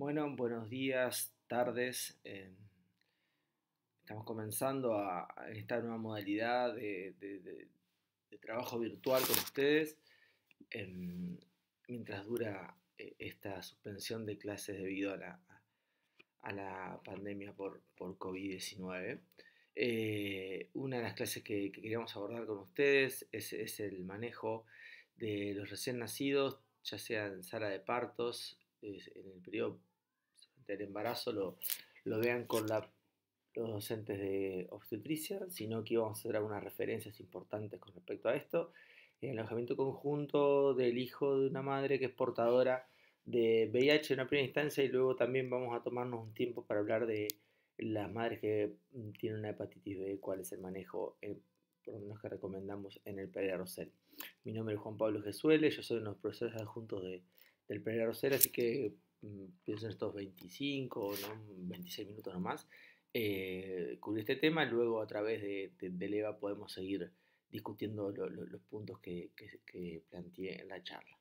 Bueno, buenos días, tardes. Em, estamos comenzando a, esta nueva modalidad de, trabajo virtual con ustedes. Em, mientras dura eh, esta suspensión de clases debido a la, pandemia por, COVID-19. Eh, una de las clases que, queríamos abordar con ustedes es, es el manejo de los recién nacidos, ya sea en sala de partos, en el periodo el embarazo lo, vean con los docentes de obstetricia, sino que vamos a hacer algunas referencias importantes con respecto a esto. El alojamiento conjunto del hijo de una madre que es portadora de VIH en la primera instancia y luego también vamos a tomarnos un tiempo para hablar de las madres que tienen una hepatitis B, cuál es el manejo, eh, por lo menos que recomendamos en el Pereira Rosel. Mi nombre es Juan Pablo Gesuele, yo soy uno de los profesores adjuntos de, del Pereira Rosel, así que Mm, pienso en estos 25, o 26 minutos nomás, eh, cubrir este tema. Luego, a través de, de, Leva, podemos seguir discutiendo los puntos que, que, planteé en la charla.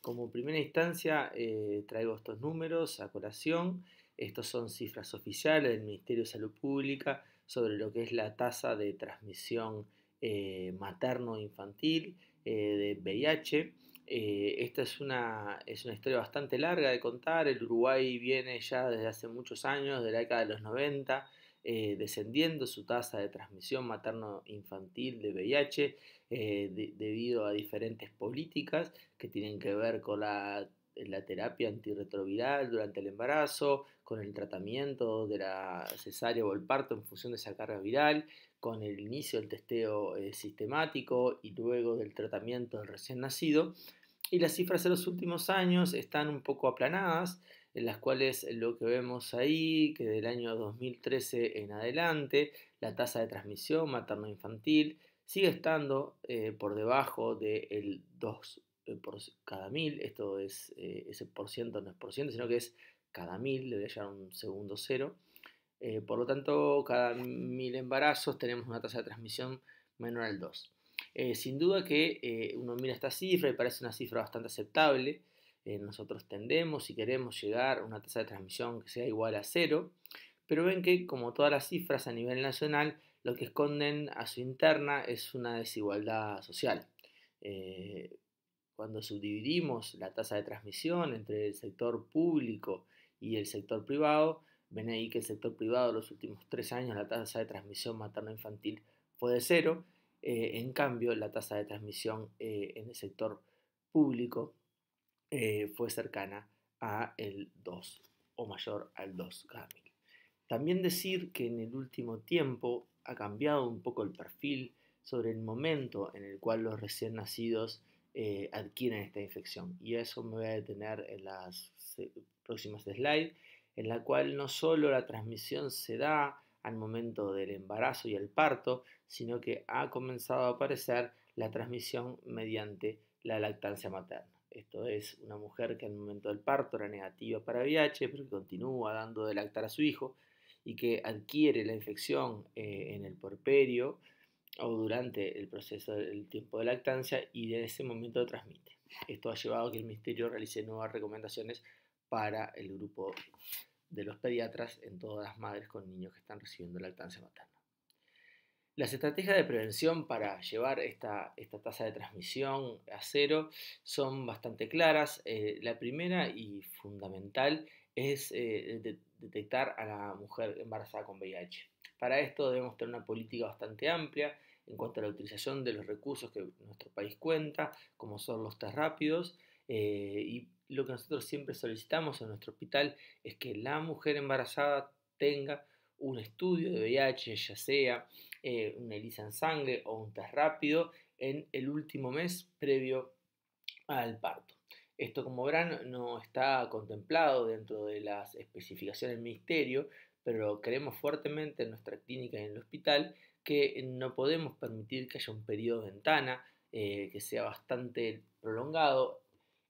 Como primera instancia, eh, traigo estos números a colación. Estos son cifras oficiales del Ministerio de Salud Pública sobre lo que es la tasa de transmisión eh, materno-infantil eh, de VIH. Eh, esta es una, historia bastante larga de contar. El Uruguay viene ya desde hace muchos años, de la década de los 90, eh, descendiendo su tasa de transmisión materno-infantil de VIH eh, debido a diferentes políticas que tienen que ver con la, la terapia antirretroviral durante el embarazo, con el tratamiento de la cesárea o el parto en función de esa carga viral con el inicio del testeo eh, sistemático y luego del tratamiento del recién nacido. Y las cifras de los últimos años están un poco aplanadas, en las cuales lo que vemos ahí, que del año 2013 en adelante, la tasa de transmisión materno-infantil sigue estando eh, por debajo del 2 eh, por cada mil, esto es, ese por ciento no es por ciento, sino que es cada mil, le voy a un segundo cero, eh, por lo tanto, cada mil embarazos tenemos una tasa de transmisión menor al 2. Eh, sin duda que eh, uno mira esta cifra y parece una cifra bastante aceptable. nosotros tendemos y queremos llegar a una tasa de transmisión que sea igual a cero, pero ven que como todas las cifras a nivel nacional, lo que esconden a su interna es una desigualdad social. cuando subdividimos la tasa de transmisión entre el sector público y el sector privado, Ven ahí que el sector privado los últimos tres años la tasa de transmisión materno-infantil fue de cero. Eh, en cambio, la tasa de transmisión eh, en el sector público eh, fue cercana a el 2 o mayor al 2 También decir que en el último tiempo ha cambiado un poco el perfil sobre el momento en el cual los recién nacidos adquieren esta infección. Y eso me voy a detener en las próximas slides en la cual no solo la transmisión se da al momento del embarazo y el parto, sino que ha comenzado a aparecer la transmisión mediante la lactancia materna. Esto es una mujer que al momento del parto era negativa para VIH, pero continúa dando de lactar a su hijo y que adquiere la infección eh, en el porperio o durante el proceso del tiempo de lactancia y de ese momento transmite. Esto ha llevado a que el Ministerio realice nuevas recomendaciones para el grupo de los pediatras en todas las madres con niños que están recibiendo lactancia materna. Las estrategias de prevención para llevar esta, tasa de transmisión a cero son bastante claras. Eh, la primera y fundamental es eh, detectar a la mujer embarazada con VIH. Para esto debemos tener una política bastante amplia en cuanto a la utilización de los recursos que nuestro país cuenta, como son los test rápidos, eh, y lo que nosotros siempre solicitamos en nuestro hospital es que la mujer embarazada tenga un estudio de VIH, ya sea eh, una ELISA en sangre o un test rápido, en el último mes previo al parto. Esto, como verán, no está contemplado dentro de las especificaciones del Ministerio, pero creemos fuertemente en nuestra clínica y en el hospital que no podemos permitir que haya un periodo de ventana eh, que sea bastante prolongado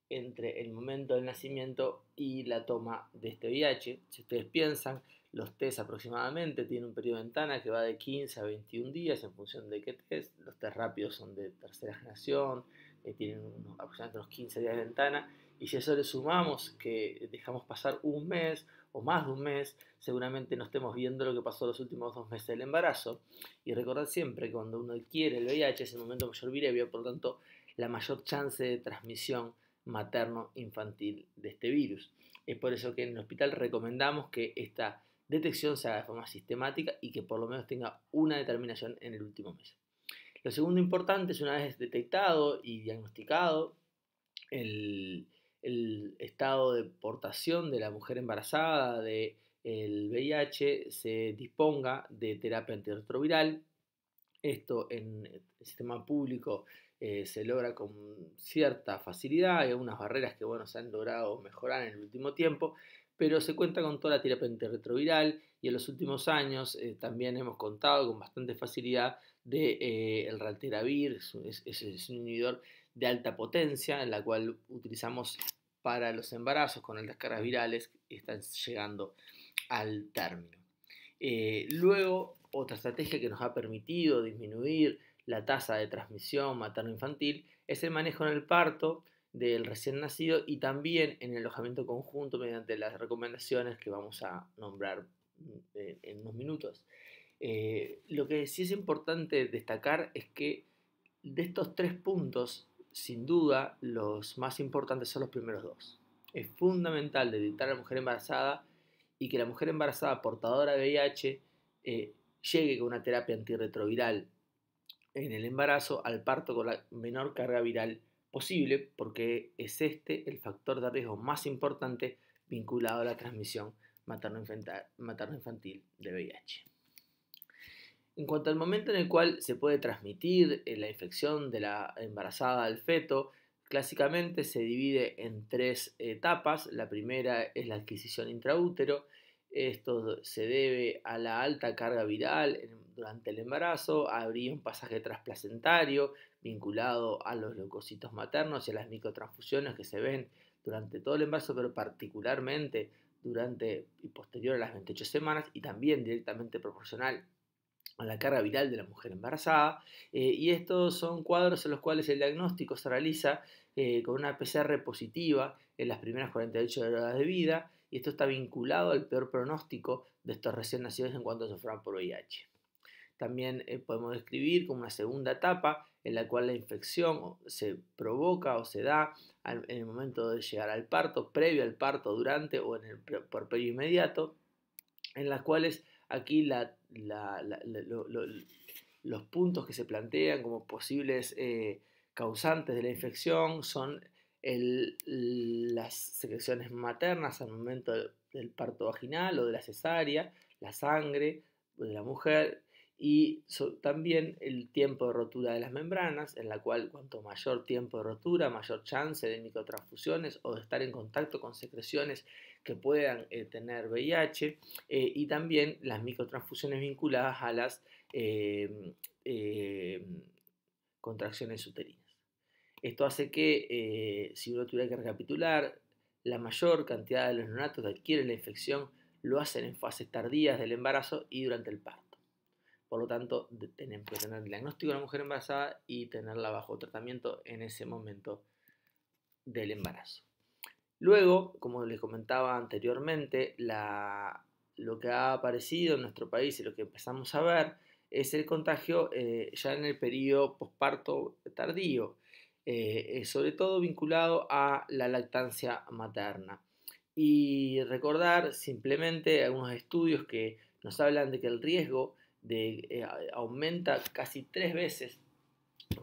entre el momento del nacimiento y la toma de este VIH. Si ustedes piensan, los test aproximadamente tienen un periodo de ventana que va de 15 a 21 días en función de qué test. Los test rápidos son de tercera generación, y eh, tienen unos, aproximadamente unos 15 días de ventana. Y si a eso le sumamos que dejamos pasar un mes o más de un mes, seguramente no estemos viendo lo que pasó los últimos dos meses del embarazo. Y recordad siempre que cuando uno adquiere el VIH es el momento mayor viremia, por lo tanto, la mayor chance de transmisión materno-infantil de este virus. Es por eso que en el hospital recomendamos que esta detección se haga de forma sistemática y que por lo menos tenga una determinación en el último mes. Lo segundo importante es una vez detectado y diagnosticado el, estado de portación de la mujer embarazada del VIH, se disponga de terapia antirretroviral. Esto en el sistema público eh, se logra con cierta facilidad, hay unas barreras que bueno, se han logrado mejorar en el último tiempo, pero se cuenta con toda la terapia antirretroviral y en los últimos años eh, también hemos contado con bastante facilidad de eh, ralteravir, es, un inhibidor de alta potencia en la cual utilizamos para los embarazos con altas cargas virales que están llegando al término. luego, otra estrategia que nos ha permitido disminuir la tasa de transmisión materno-infantil es el manejo en el parto del recién nacido y también en el alojamiento conjunto mediante las recomendaciones que vamos a nombrar mm, eh, en unos minutos. Eh, lo que sí es importante destacar es que de estos tres puntos, sin duda, los más importantes son los primeros dos. Es fundamental detectar a la mujer embarazada y que la mujer embarazada portadora de VIH eh, llegue con una terapia antirretroviral en el embarazo al parto con la menor carga viral posible, porque es este el factor de riesgo más importante vinculado a la transmisión materno-infantil de VIH. En cuanto al momento en el cual se puede transmitir eh, la infección de la embarazada al feto, clásicamente se divide en tres etapas. La primera es la adquisición intraútero. Esto se debe a la alta carga viral en durante el embarazo, habría un pasaje trasplacentario vinculado a los leucocitos maternos y a las microtransfusiones que se ven durante todo el embarazo, pero particularmente durante y posterior a las 28 semanas y también directamente proporcional a la carga viral de la mujer embarazada. Eh, y estos son cuadros en los cuales el diagnóstico se realiza eh, con una PCR positiva en las primeras 48 horas de vida y esto está vinculado al peor pronóstico de estos recién nacidos en cuanto sufran por VIH. También eh, podemos describir como una segunda etapa en la cual la infección se provoca o se da en el momento de llegar al parto, previo al parto, durante o en el periodo inmediato, en las cuales aquí los puntos que se plantean como posibles eh, causantes de la infección son las secreciones maternas al momento del parto vaginal o de la cesárea, la sangre de la mujer, y también el tiempo de rotura de las membranas, en la cual cuanto mayor tiempo de rotura, mayor chance de microtransfusiones o de estar en contacto con secreciones que puedan eh, tener VIH, eh, y también las microtransfusiones vinculadas a las em, em, contracciones uterinas. Esto hace que, eh, si uno tuviera que recapitular, la mayor cantidad de los neonatos que adquieren la infección lo hacen en fases tardías del embarazo y durante el parto. Por lo tanto, tenemos pues, que tener el diagnóstico de la mujer embarazada y tenerla bajo tratamiento en ese momento del embarazo. Luego, como les comentaba anteriormente, lo que ha aparecido en nuestro país y lo que empezamos a ver es el contagio eh, ya en el periodo posparto tardío, eh, eh, sobre todo vinculado a la lactancia materna. Y recordar simplemente algunos estudios que nos hablan de que el riesgo eh, aumenta casi tres veces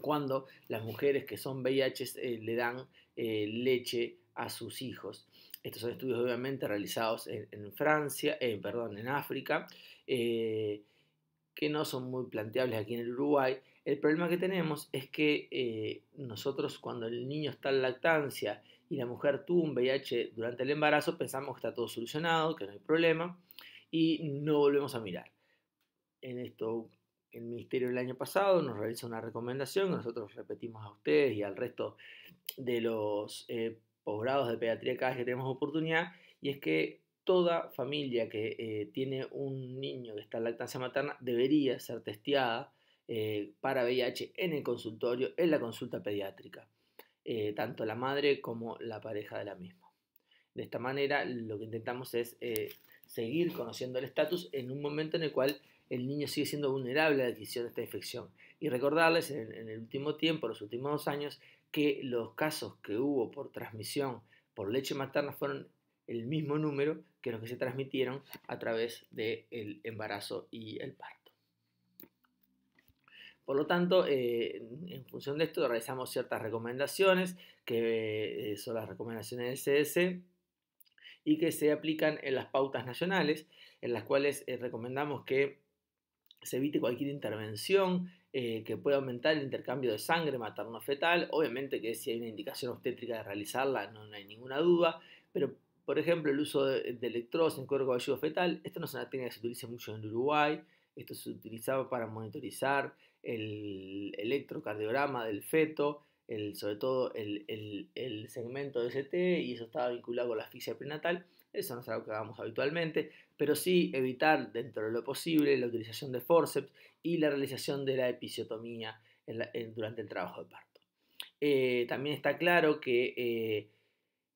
cuando las mujeres que son VIH eh, le dan eh, leche a sus hijos. Estos son estudios obviamente realizados en, en Francia, perdón, en África, que no son muy planteables aquí en el Uruguay. El problema que tenemos es que nosotros cuando el niño está en lactancia y la mujer tuvo un VIH durante el embarazo, pensamos que está todo solucionado, que no hay problema, y no volvemos a mirar en esto el Ministerio el año pasado nos realiza una recomendación que nosotros repetimos a ustedes y al resto de los eh, poblados de pediatría cada vez que tenemos oportunidad, y es que toda familia que eh, tiene un niño que está en lactancia materna debería ser testeada eh, para VIH en el consultorio, en la consulta pediátrica, tanto la madre como la pareja de la misma. De esta manera lo que intentamos es seguir conociendo el estatus en un momento en el cual el niño sigue siendo vulnerable a la adquisición de esta infección. Y recordarles en, el último tiempo, los últimos dos años, que los casos que hubo por transmisión por leche materna fueron el mismo número que los que se transmitieron a través del embarazo y el parto. Por lo tanto, eh, en función de esto, realizamos ciertas recomendaciones, que eh, son las recomendaciones del CDC, y que se aplican en las pautas nacionales, en las cuales eh, recomendamos que se evite cualquier intervención eh, que pueda aumentar el intercambio de sangre materno-fetal. Obviamente que si hay una indicación obstétrica de realizarla, no, hay ninguna duda, pero por ejemplo el uso de, de electrodos en cuerpo cabelludo fetal, esto no es una técnica que se utiliza mucho en Uruguay, esto se utilizaba para monitorizar el electrocardiograma del feto, sobre todo el, el segmento de ST, y eso estaba vinculado con la asfixia prenatal. Eso no es algo que hagamos habitualmente pero sí evitar dentro de lo posible la utilización de forceps y la realización de la episiotomía durante el trabajo de parto. Eh, también está claro que eh,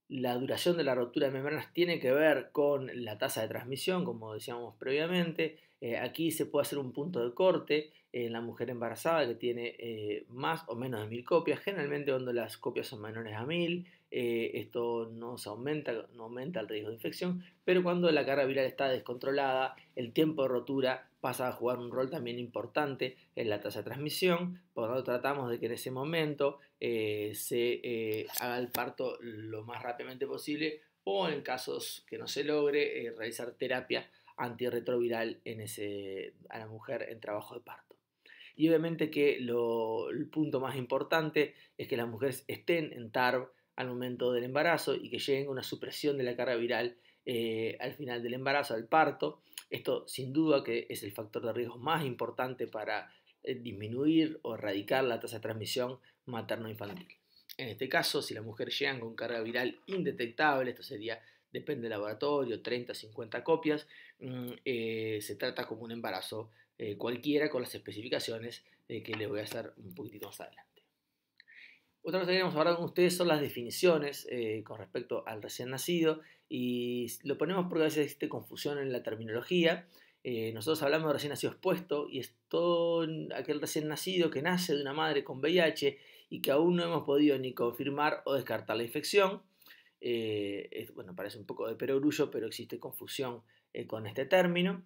la duración de la rotura de membranas tiene que ver con la tasa de transmisión, como decíamos previamente. Eh, aquí se puede hacer un punto de corte en la mujer embarazada que tiene más o menos de mil copias, generalmente cuando las copias son menores a mil. Eh, esto nos aumenta, no aumenta el riesgo de infección, pero cuando la carga viral está descontrolada, el tiempo de rotura pasa a jugar un rol también importante en la tasa de transmisión, por lo tanto tratamos de que en ese momento eh, se eh, haga el parto lo más rápidamente posible o en casos que no se logre realizar terapia antirretroviral en a la mujer en trabajo de parto. Y obviamente que el punto más importante es que las mujeres estén en TARV al momento del embarazo y que lleguen a una supresión de la carga viral eh, al final del embarazo, al parto. Esto sin duda que es el factor de riesgo más importante para eh, disminuir o erradicar la tasa de transmisión materno-infantil. En este caso, si la mujer llega con carga viral indetectable, esto sería, depende del laboratorio, 30 50 copias, mm, eh, se trata como un embarazo cualquiera con las especificaciones que les voy a hacer un poquitito más adelante. Otra cosa que queremos hablar con ustedes son las definiciones eh, con respecto al recién nacido y lo ponemos porque a veces existe confusión en la terminología. Eh, nosotros hablamos de recién nacido expuesto y es todo aquel recién nacido que nace de una madre con VIH y que aún no hemos podido ni confirmar o descartar la infección. Eh, bueno, parece un poco de perogrullo, pero existe confusión con este término.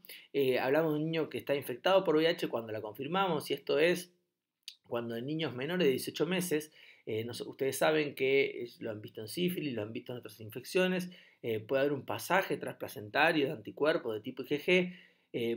hablamos de un niño que está infectado por VIH cuando la confirmamos y esto es cuando en niños menores de 18 meses eh, ustedes saben que eh, lo han visto en sífilis, lo han visto en otras infecciones, eh, puede haber un pasaje transplacentario de anticuerpos de tipo IgG,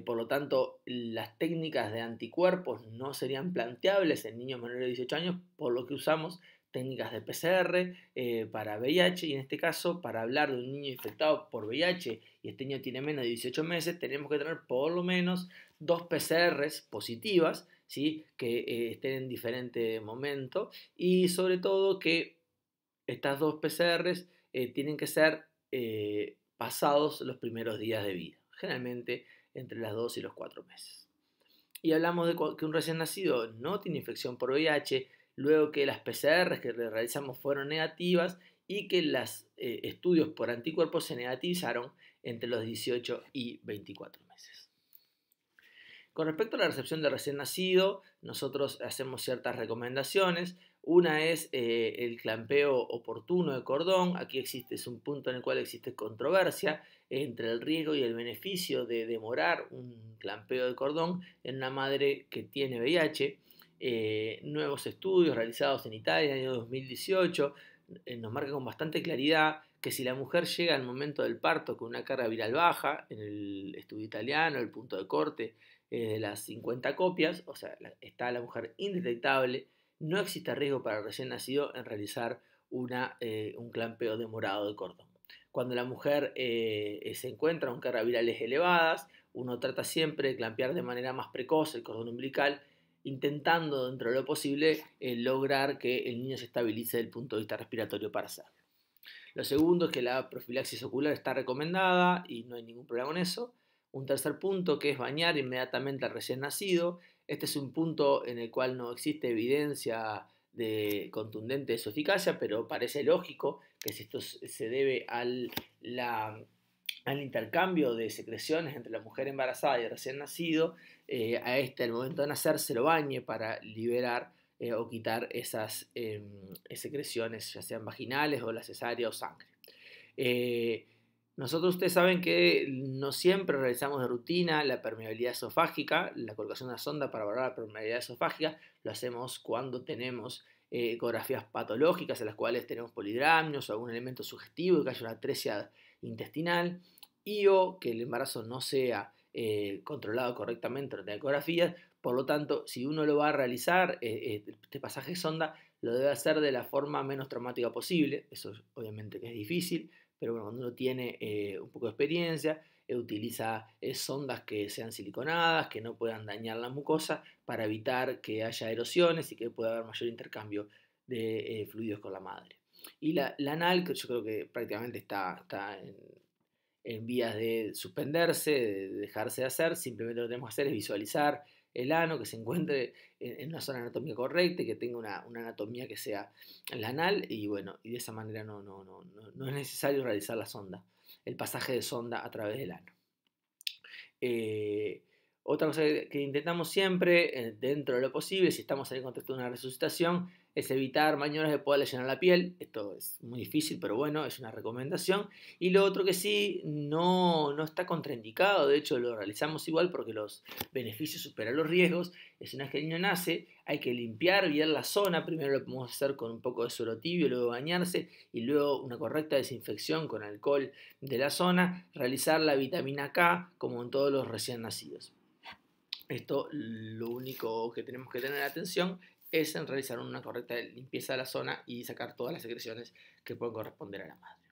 por lo tanto las técnicas de anticuerpos no serían planteables en niños menores de 18 años, por lo que usamos técnicas de PCR para VIH y en este caso para hablar de un niño infectado por VIH y este niño tiene menos de 18 meses, tenemos que tener por lo menos dos PCRs positivas que eh, estén en diferente momento y sobre todo que estas dos PCRs eh, tienen que ser eh, pasados los primeros días de vida, generalmente entre las dos y los cuatro meses. Y hablamos de que un recién nacido no tiene infección por VIH, luego que las PCRs que realizamos fueron negativas y que los estudios por anticuerpos se negativizaron entre los 18 y 24 con respecto a la recepción de recién nacido, nosotros hacemos ciertas recomendaciones. Una es eh, el clampeo oportuno de cordón. Aquí existe, un punto en el cual existe controversia entre el riesgo y el beneficio de demorar un clampeo de cordón en una madre que tiene VIH. Eh, nuevos estudios realizados en Italia en el año 2018 eh, nos marcan con bastante claridad que si la mujer llega al momento del parto con una carga viral baja, en el estudio italiano, el punto de corte de las 50 copias, o sea, está la mujer indetectable, no existe riesgo para el recién nacido en realizar una, eh, un clampeo demorado de cordón. Cuando la mujer eh, se encuentra con cargas virales elevadas, uno trata siempre de clampear de manera más precoz el cordón umbilical, intentando dentro de lo posible eh, lograr que el niño se estabilice desde el punto de vista respiratorio para hacerlo. Lo segundo es que la profilaxis ocular está recomendada y no hay ningún problema con eso. Un tercer punto que es bañar inmediatamente al recién nacido. Este es un punto en el cual no existe evidencia de contundente de su eficacia, pero parece lógico que si esto se debe al, al intercambio de secreciones entre la mujer embarazada y el recién nacido, eh, a este al momento de nacer se lo bañe para liberar eh, o quitar esas em, secreciones, ya sean vaginales o la cesárea o sangre. Eh, nosotros ustedes saben que no siempre realizamos de rutina la permeabilidad esofágica, la colocación de la sonda para valorar la permeabilidad esofágica, lo hacemos cuando tenemos eh, ecografías patológicas en las cuales tenemos polidramios o algún elemento sugestivo que haya una atresia intestinal y o que el embarazo no sea eh, controlado correctamente en la ecografía. Por lo tanto, si uno lo va a realizar, eh, este pasaje sonda lo debe hacer de la forma menos traumática posible, eso obviamente que es difícil, pero bueno, cuando uno tiene eh, un poco de experiencia, eh, utiliza eh, sondas que sean siliconadas, que no puedan dañar la mucosa, para evitar que haya erosiones y que pueda haber mayor intercambio de fluidos con la madre. Y la, la, anal, que yo creo que prácticamente está, está en, en vías de suspenderse, de dejarse de hacer, simplemente lo que tenemos que hacer es visualizar el ano, que se encuentre en, una zona anatomía correcta y que tenga una, anatomía que sea la anal y bueno, y de esa manera no, no, no, no, es necesario realizar la sonda, el pasaje de sonda a través del ano. Eh, otra cosa que intentamos siempre, eh, dentro de lo posible, si estamos en el contexto de una resucitación, es evitar mañanas de pueda llenar la piel. Esto es muy difícil, pero bueno, es una recomendación. Y lo otro que sí, no, está contraindicado, de hecho lo realizamos igual porque los beneficios superan los riesgos. Es una que el niño nace, hay que limpiar bien la zona, primero lo podemos hacer con un poco de suelo tibio, luego bañarse y luego una correcta desinfección con alcohol de la zona, realizar la vitamina K como en todos los recién nacidos. Esto lo único que tenemos que tener atención es en realizar una correcta limpieza de la zona y sacar todas las secreciones que pueden corresponder a la madre.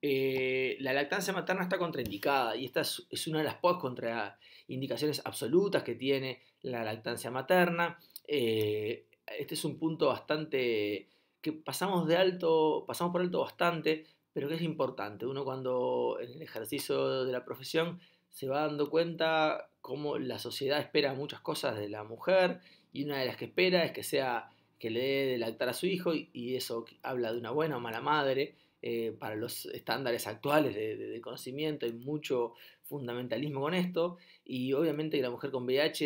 Eh, la lactancia materna está contraindicada y esta es, una de las pocas contraindicaciones absolutas que tiene la lactancia materna. Eh, este es un punto bastante que pasamos de alto, pasamos por alto bastante, pero que es importante. Uno cuando en el ejercicio de la profesión se va dando cuenta cómo la sociedad espera muchas cosas de la mujer y una de las que espera es que sea que le dé de lactar a su hijo y, eso habla de una buena o mala madre. Eh, para los estándares actuales de, conocimiento, hay mucho fundamentalismo con esto y obviamente que la mujer con VIH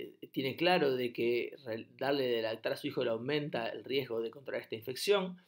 eh, tiene claro de que darle de lactar a su hijo le aumenta el riesgo de contraer esta infección,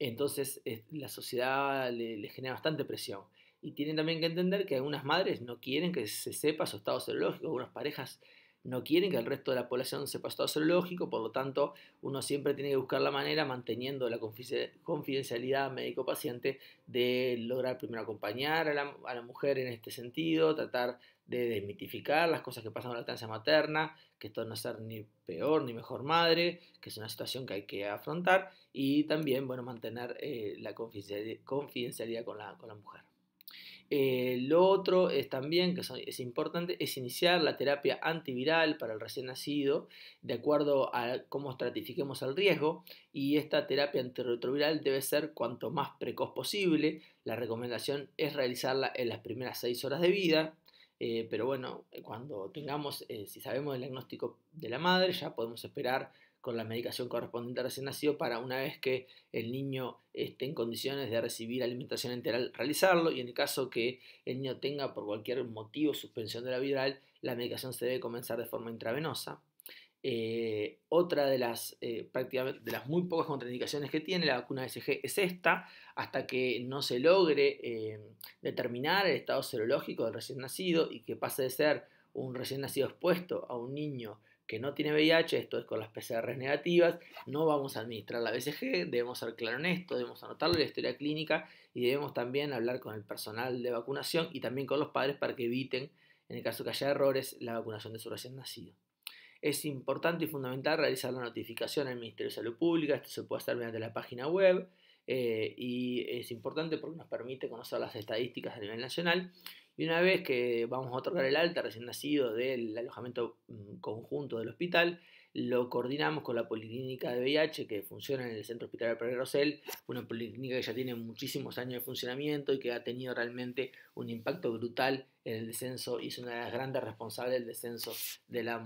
entonces eh, la sociedad le, le genera bastante presión. Y tienen también que entender que algunas madres no quieren que se sepa su estado serológico, algunas parejas no quieren que el resto de la población sepa esto lógico, por lo tanto uno siempre tiene que buscar la manera, manteniendo la confidencialidad médico-paciente, de lograr primero acompañar a la, mujer en este sentido, tratar de desmitificar las cosas que pasan en la lactancia materna, que esto no es ser ni peor ni mejor madre, que es una situación que hay que afrontar y también, bueno, mantener eh, la confidencialidad con la mujer. Eh, lo otro es también, que es importante, es iniciar la terapia antiviral para el recién nacido de acuerdo a cómo estratifiquemos el riesgo y esta terapia antirretroviral debe ser cuanto más precoz posible. La recomendación es realizarla en las primeras 6 horas de vida, eh, pero bueno, cuando tengamos, eh, si sabemos el diagnóstico de la madre, ya podemos esperar la medicación correspondiente recién nacido para una vez que el niño esté en condiciones de recibir alimentación enteral, realizarlo y en el caso que el niño tenga por cualquier motivo suspensión de la viral, la medicación se debe comenzar de forma intravenosa. Eh, otra de las, eh, prácticamente, de las muy pocas contraindicaciones que tiene la vacuna SG es esta, hasta que no se logre eh, determinar el estado serológico del recién nacido y que pase de ser un recién nacido expuesto a un niño que no tiene VIH, esto es con las PCR negativas, no vamos a administrar la BCG, debemos ser claros en esto, debemos anotarlo en la historia clínica y debemos también hablar con el personal de vacunación y también con los padres para que eviten, en el caso que haya errores, la vacunación de su recién nacido. Es importante y fundamental realizar la notificación al Ministerio de Salud Pública, esto se puede hacer mediante la página web, eh, y es importante porque nos permite conocer las estadísticas a nivel nacional y una vez que vamos a otorgar el alta recién nacido del alojamiento mm, conjunto del hospital, lo coordinamos con la Policlínica de VIH que funciona en el Centro Hospitalario de una policlínica que ya tiene muchísimos años de funcionamiento y que ha tenido realmente un impacto brutal en el descenso y es una de las grandes responsables del descenso de la,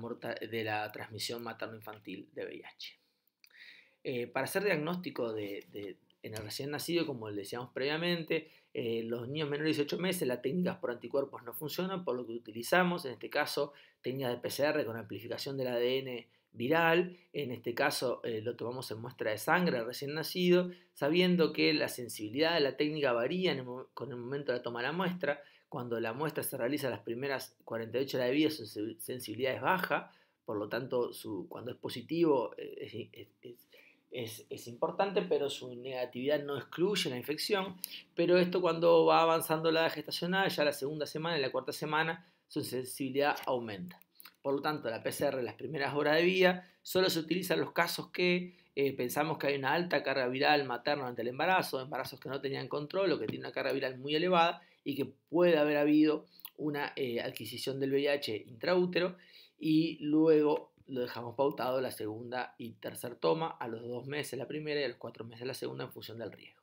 de la transmisión materno-infantil de VIH. Eh, para hacer diagnóstico de, en el recién nacido, como le decíamos previamente, eh, los niños menores de 18 meses, las técnicas por anticuerpos no funcionan, por lo que utilizamos, en este caso, técnicas de PCR con amplificación del ADN viral, en este caso eh, lo tomamos en muestra de sangre recién nacido, sabiendo que la sensibilidad de la técnica varía con el momento de la toma de la muestra, cuando la muestra se realiza las primeras 48 horas de vida su sensibilidad es baja, por lo tanto su, cuando es positivo eh, es, es, importante, pero su negatividad no excluye la infección. Pero esto cuando va avanzando la gestacional, ya la segunda semana y la cuarta semana, su sensibilidad aumenta. Por lo tanto, la PCR en las primeras horas de vida solo se utiliza en los casos que eh, pensamos que hay una alta carga viral materna ante el embarazo, embarazos que no tenían control o que tienen una carga viral muy elevada y que puede haber habido una eh, adquisición del VIH intraútero y luego lo dejamos pautado la segunda y tercera toma a los dos meses la primera y a los cuatro meses la segunda en función del riesgo.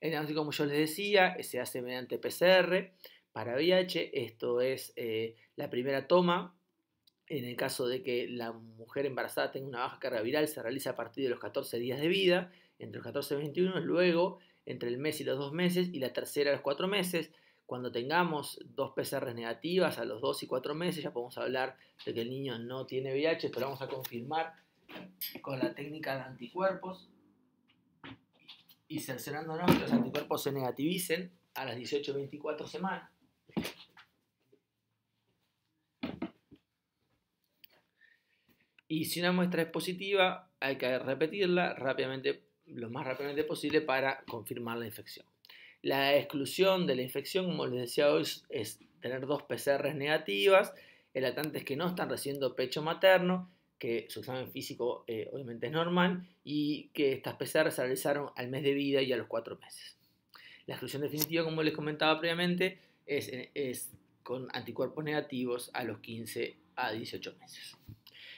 El diagnóstico, como yo les decía, se hace mediante PCR para VIH, esto es eh, la primera toma. En el caso de que la mujer embarazada tenga una baja carga viral, se realiza a partir de los 14 días de vida, entre los 14 y 21, luego entre el mes y los dos meses, y la tercera a los cuatro meses. Cuando tengamos dos PCR negativas a los 2 y 4 meses, ya podemos hablar de que el niño no tiene VIH, pero vamos a confirmar con la técnica de anticuerpos y cerciorándonos que los anticuerpos se negativicen a las 18-24 semanas. Y si una muestra es positiva, hay que repetirla rápidamente, lo más rápidamente posible para confirmar la infección. La exclusión de la infección, como les decía hoy, es tener dos PCRs negativas, elatantes es que no están recibiendo pecho materno, que su examen físico eh, obviamente es normal, y que estas PCR se realizaron al mes de vida y a los cuatro meses. La exclusión definitiva, como les comentaba previamente, es, con anticuerpos negativos a los 15 a 18 meses.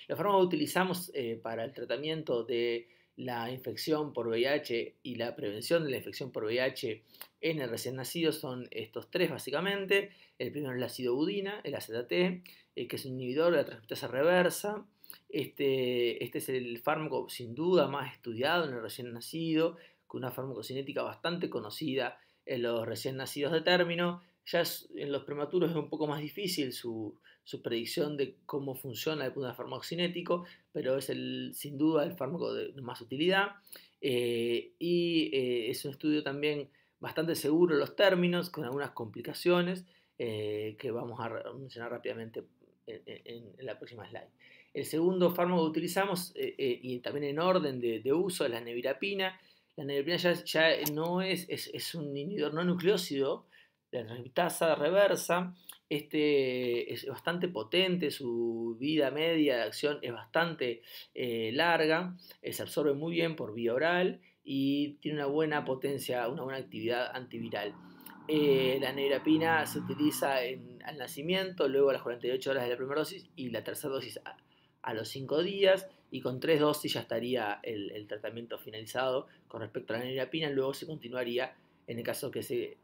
La forma que utilizamos eh, para el tratamiento de la infección por VIH y la prevención de la infección por VIH en el recién nacido son estos tres básicamente. El primero es ácido budina, el AZT, eh, que es un inhibidor de la transcriptasa reversa. Este, este es el fármaco sin duda más estudiado en el recién nacido, con una farmacocinética bastante conocida en los recién nacidos de término, ya en los prematuros es un poco más difícil su, predicción de cómo funciona el punto de farmacocinético, pero es el, sin duda el fármaco de, más utilidad. Eh, y eh, es un estudio también bastante seguro en los términos, con algunas complicaciones eh, que vamos a mencionar rápidamente en, la próxima slide. El segundo fármaco que utilizamos, y también en orden de, uso, es la nevirapina. La nevirapina ya, no es, es, es un inhibidor no nucleósido, la transmitasa reversa este, es bastante potente, su vida media de acción es bastante eh, larga, eh, se absorbe muy bien por vía oral y tiene una buena potencia, una buena actividad antiviral. Eh, la nevirapina se utiliza en, al nacimiento, luego a las 48 horas de la primera dosis y la tercera dosis a, los 5 días y con tres dosis ya estaría el, tratamiento finalizado con respecto a la nevirapina, luego se continuaría en el caso que se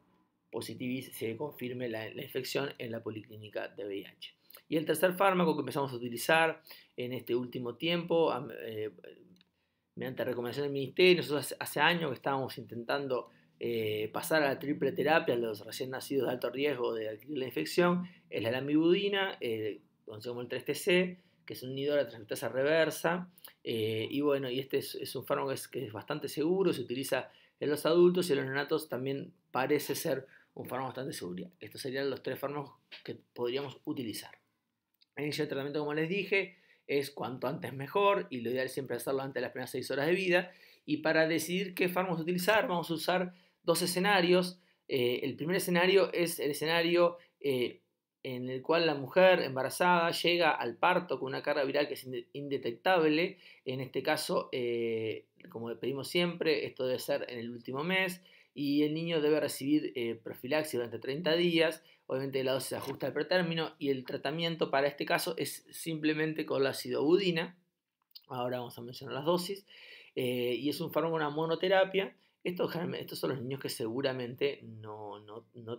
positivis se confirme la, infección en la policlínica de VIH. Y el tercer fármaco que empezamos a utilizar en este último tiempo, eh, mediante recomendación del Ministerio, nosotros hace, años que estábamos intentando eh, pasar a la triple terapia a los recién nacidos de alto riesgo de adquirir la infección, es la lambibudina, eh, conocemos el 3TC, que es un inhibidor de transcriptasa reversa, eh, y bueno, y este es, un fármaco que es, que es, bastante seguro, se utiliza en los adultos y en los neonatos también parece ser un fármaco bastante seguro. Estos serían los tres fármacos que podríamos utilizar. El inicio de tratamiento, como les dije, es cuanto antes mejor y lo ideal es siempre hacerlo antes de las primeras 6 horas de vida. Y para decidir qué fármacos utilizar, vamos a usar dos escenarios. Eh, el primer escenario es el escenario eh, en el cual la mujer embarazada llega al parto con una carga viral que es indetectable. En este caso, eh, como pedimos siempre, esto debe ser en el último mes y el niño debe recibir eh, profilaxis durante 30 días. Obviamente la dosis se ajusta al pretérmino y el tratamiento para este caso es simplemente con la acidobudina. Ahora vamos a mencionar las dosis. Eh, y es un fármaco, una monoterapia. Estos, estos son los niños que seguramente no,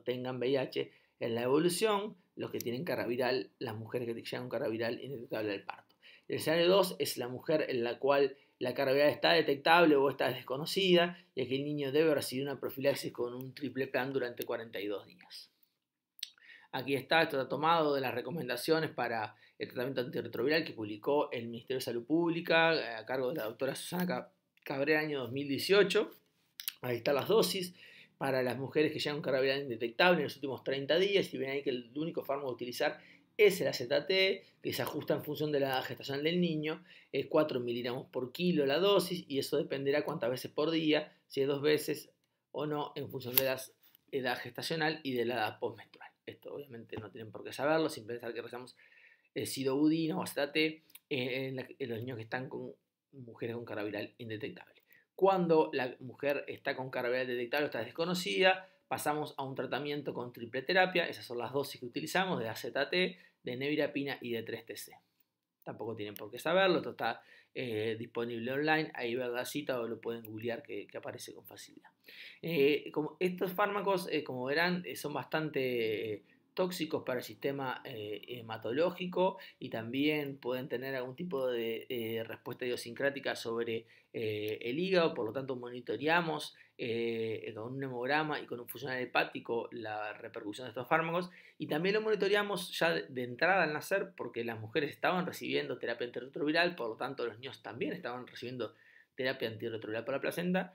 tengan VIH en la evolución, los que tienen viral. las mujeres que tienen viral inevitable al parto. El escenario 2 es la mujer en la cual la viral está detectable o está desconocida, y que el niño debe recibir una profilaxis con un triple plan durante 42 días. Aquí está, esto está tomado de las recomendaciones para el tratamiento antirretroviral que publicó el Ministerio de Salud Pública eh, a cargo de la doctora Susana Cabrera año 2018. Ahí están las dosis para las mujeres que llevan viral indetectable en los últimos 30 días y ven ahí que el único fármaco a utilizar es el acetate, que se ajusta en función de la gestación del niño, es 4 miligramos por kilo la dosis y eso dependerá cuántas veces por día, si es dos veces o no, en función de la edad gestacional y de la edad postmenstrual. Esto obviamente no tienen por qué saberlo, sin pensar que rezamos el eh, sidobudina o acetate en, los niños que están con mujeres con caraviral indetectable. Cuando la mujer está con carga viral detectable o está desconocida, pasamos a un tratamiento con triple terapia, esas son las dosis que utilizamos de AZT, de nevirapina y de 3TC. Tampoco tienen por qué saberlo, esto está eh, disponible online, ahí ver la cita o lo pueden googlear que, aparece con facilidad. Eh, como estos fármacos, eh, como verán, son bastante tóxicos para el sistema eh, hematológico y también pueden tener algún tipo de eh, respuesta idiosincrática sobre eh, el hígado, por lo tanto monitoreamos con un hemograma y con un funcional hepático la repercusión de estos fármacos y también lo monitoreamos ya de entrada al nacer porque las mujeres estaban recibiendo terapia antirretroviral, por lo tanto los niños también estaban recibiendo terapia antirretroviral para la placenta,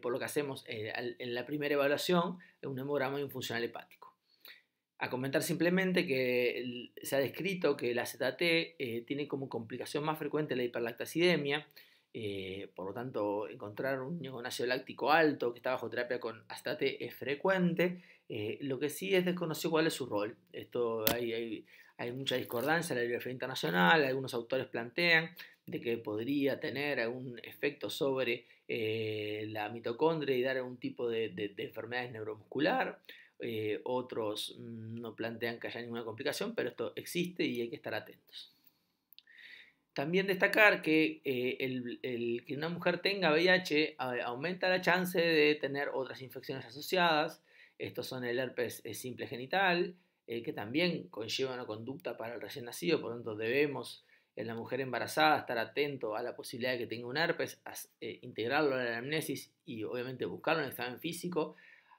por lo que hacemos en la primera evaluación un hemograma y un funcional hepático. A comentar simplemente que se ha descrito que la ZT eh, tiene como complicación más frecuente la hiperlactacidemia, eh, por lo tanto encontrar un con ácido láctico alto que está bajo terapia con astate es frecuente, eh, lo que sí es desconocido cuál es su rol. Esto hay, mucha discordancia en la bibliografía internacional, algunos autores plantean de que podría tener algún efecto sobre la mitocondria y dar algún tipo de, de enfermedades neuromuscular. Eh, otros no plantean que haya ninguna complicación, pero esto existe y hay que estar atentos. También destacar que eh, el, que una mujer tenga VIH eh, aumenta la chance de tener otras infecciones asociadas. Estos son el herpes simple genital, que también conlleva una conducta para el recién nacido, por lo tanto debemos en la mujer embarazada estar atento a la posibilidad de que tenga un herpes, integrarlo en la anamnesis y obviamente buscarlo en el examen físico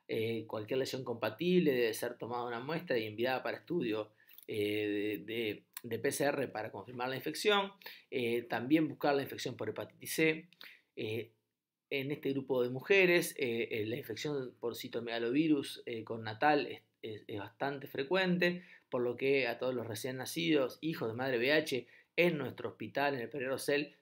eh, cualquier lesión compatible debe ser tomada una muestra y enviada para estudio eh, de, PCR para confirmar la infección, eh, también buscar la infección por hepatitis C. en este grupo de mujeres, la infección por citomegalovirus con natal es, bastante frecuente, por lo que a todos los recién nacidos, hijos de madre VH, en nuestro hospital, en el Pereiro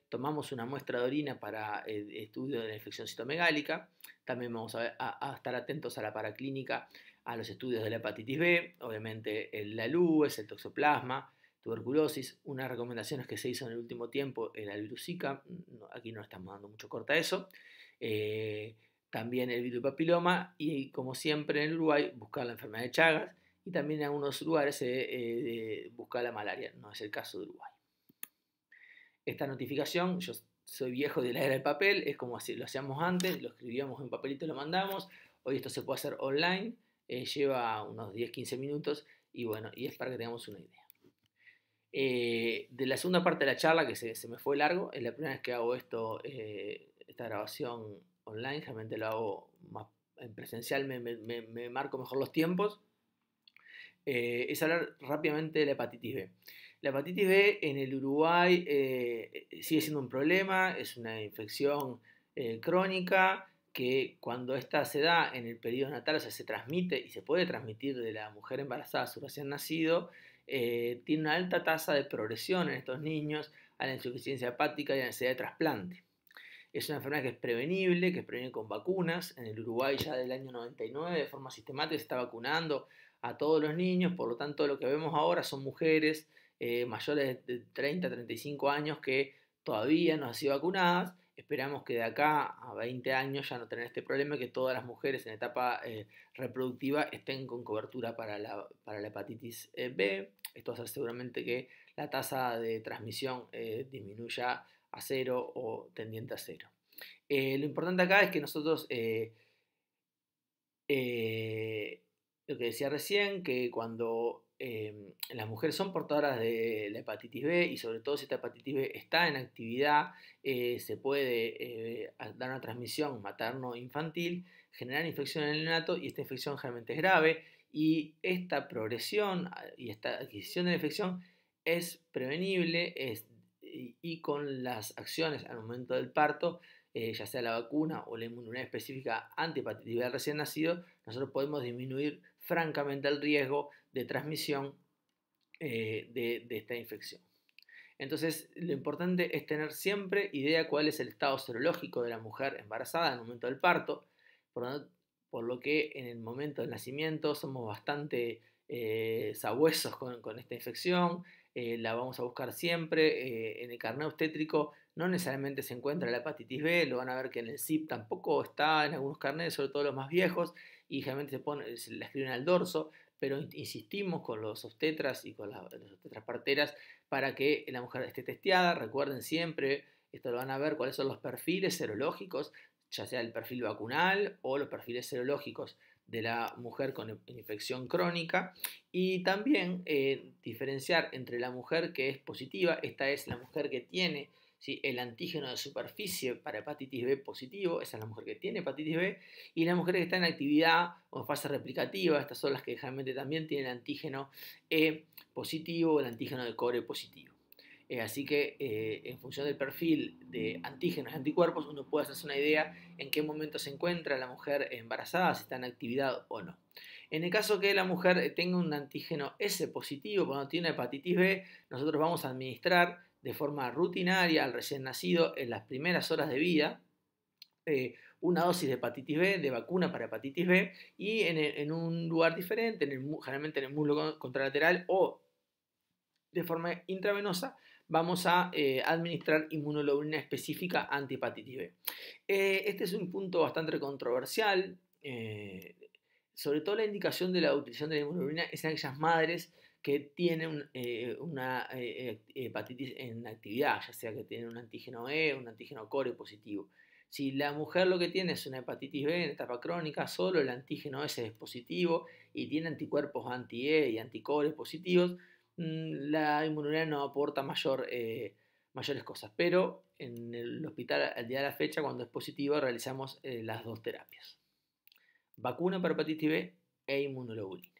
tomamos una muestra de orina para el eh, estudio de la infección citomegálica. También vamos a, estar atentos a la paraclínica, a los estudios de la hepatitis B, obviamente el, la luz, el toxoplasma, tuberculosis. Unas recomendaciones que se hizo en el último tiempo el virus aquí no estamos dando mucho corta a eso. Eh, también el virus papiloma y, como siempre en Uruguay, buscar la enfermedad de Chagas y también en algunos lugares eh, buscar la malaria. No es el caso de Uruguay esta notificación, yo soy viejo de la era del papel, es como así, lo hacíamos antes, lo escribíamos en papelito, y lo mandamos, hoy esto se puede hacer online, eh, lleva unos 10-15 minutos y bueno, y es para que tengamos una idea. Eh, de la segunda parte de la charla, que se, me fue largo, es la primera vez que hago esto, eh, esta grabación online, realmente lo hago en presencial, me, me marco mejor los tiempos, es hablar rápidamente de la hepatitis B. La hepatitis B en el Uruguay eh, eh, sigue siendo un problema, es una infección eh, crónica que cuando esta se da en el periodo natal, o sea, se transmite y se puede transmitir de la mujer embarazada a su recién nacido, tiene una alta tasa de progresión en estos niños a la insuficiencia hepática y a la necesidad de trasplante. Es una enfermedad que es prevenible, que es previene con vacunas. En el Uruguay ya del año 99 de forma sistemática se está vacunando a todos los niños, por lo tanto lo que vemos ahora son mujeres eh, mayores de 30, 35 años que todavía no han sido vacunadas. Esperamos que de acá a 20 años ya no tener este problema, y que todas las mujeres en etapa eh, reproductiva estén con cobertura para la, hepatitis eh, B. Esto va a hacer seguramente que la tasa de transmisión disminuya a cero o tendiente a cero. lo importante acá es que nosotros, lo que decía recién, que cuando Em, las mujeres son portadoras de la hepatitis B y sobre todo si esta hepatitis B está en actividad, eh, se puede eh, dar una transmisión materno-infantil, generar infección en el neonato y esta infección generalmente es grave y esta progresión ah, y esta adquisición de la infección es prevenible y, con las acciones al momento del parto, eh, ya sea la vacuna o la inmunidad específica anti hepatitis B recién nacido, nosotros podemos disminuir francamente el riesgo de transmisión eh, de, esta infección. Entonces, lo importante es tener siempre idea cuál es el estado serológico de la mujer embarazada en el momento del parto, por, lo que en el momento del nacimiento somos bastante eh, sabuesos con, esta infección, eh, la vamos a buscar siempre. en el carnet obstétrico no necesariamente se encuentra la hepatitis B, lo van a ver que en el ZIP tampoco está en algunos carnets, sobre todo los más viejos, y generalmente se, pone, se la escriben al dorso, pero insistimos con los obstetras y con las, obstetras parteras para que la mujer esté testeada. Recuerden siempre, esto lo van a ver, cuáles son los perfiles serológicos, ya sea el perfil vacunal o los perfiles serológicos de la mujer con infección crónica y también eh, diferenciar entre la mujer que es positiva, esta es la mujer que tiene el antígeno de superficie para hepatitis B positivo, esa es la mujer que tiene hepatitis B, y la mujer que está en actividad o en fase replicativa, estas son las que generalmente también tienen el antígeno E positivo o el antígeno de core positivo. Eh, así que eh, en función del perfil de antígenos y anticuerpos, uno puede hacerse una idea en qué momento se encuentra la mujer embarazada, si está en actividad o no. En el caso que la mujer tenga un antígeno S positivo, cuando tiene hepatitis B, nosotros vamos a administrar de forma rutinaria al recién nacido en las primeras horas de vida, eh, una dosis de hepatitis B, de vacuna para hepatitis B, y en, un lugar diferente, generalmente en el muslo contralateral o de forma intravenosa, vamos a eh, administrar inmunoglobulina específica anti B. Eh, este es un punto bastante controversial. sobre todo la indicación de la utilización de la inmunoglobulina es en aquellas madres que tiene eh, una eh, eh, hepatitis en actividad, ya sea que tiene un antígeno E un antígeno core positivo. Si la mujer lo que tiene es una hepatitis B en etapa crónica, solo el antígeno S es positivo y tiene anticuerpos anti-E y anticore positivos, mm, la inmunidad no aporta mayores cosas. Pero en el hospital, al día de la fecha, cuando es positivo realizamos las dos terapias. Vacuna para hepatitis B e inmunoglobulina.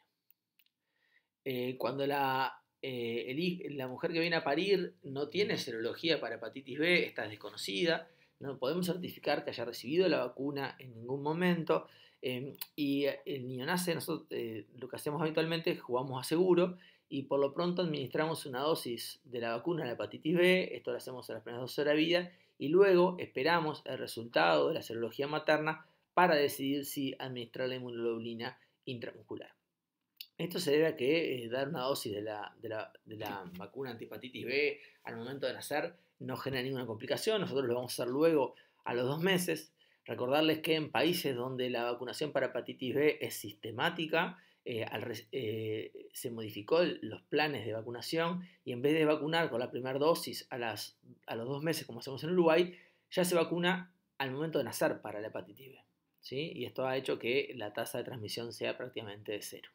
Eh, cuando la, eh, la mujer que viene a parir no tiene serología para hepatitis B, está desconocida, no podemos certificar que haya recibido la vacuna en ningún momento. Eh, y el niño nace, nosotros lo que hacemos habitualmente es jugamos a seguro y por lo pronto administramos una dosis de la vacuna de la hepatitis B, esto lo hacemos a las primeras 12 horas de vida, y luego esperamos el resultado de la serología materna para decidir si administrar la inmunoglobulina intramuscular. Esto se debe a que eh, dar una dosis de la, de la, vacuna antipatitis B al momento de nacer no genera ninguna complicación. Nosotros lo vamos a hacer luego a los dos meses. Recordarles que en países donde la vacunación para hepatitis B es sistemática, eh, eh, se modificó los planes de vacunación y en vez de vacunar con la primera dosis a, los dos meses, como hacemos en Uruguay, ya se vacuna al momento de nacer para la hepatitis B. ¿sí? Y esto ha hecho que la tasa de transmisión sea prácticamente de cero.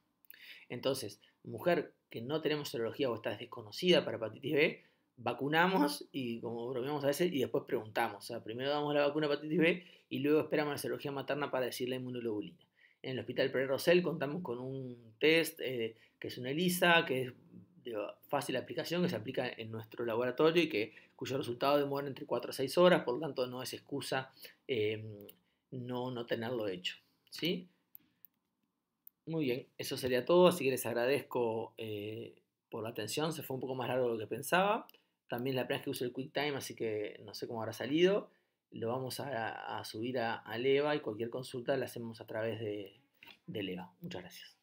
Entonces, mujer que no tenemos serología o está desconocida para hepatitis B, vacunamos y como bromeamos a veces y después preguntamos. O sea, primero damos la vacuna hepatitis B y luego esperamos la serología materna para decir la inmunoglobulina. En el Hospital Pérez Rosell contamos con un test eh, que es una ELISA, que es de fácil aplicación, que se aplica en nuestro laboratorio y que, cuyo resultado demora entre 4 a 6 horas, por lo tanto no es excusa eh, no, no tenerlo hecho. ¿sí? Muy bien, eso sería todo, así que les agradezco eh, por la atención, se fue un poco más largo de lo que pensaba. También la primera vez que uso el QuickTime, así que no sé cómo habrá salido. Lo vamos a, subir a, Leva y cualquier consulta la hacemos a través de Leva. Muchas gracias.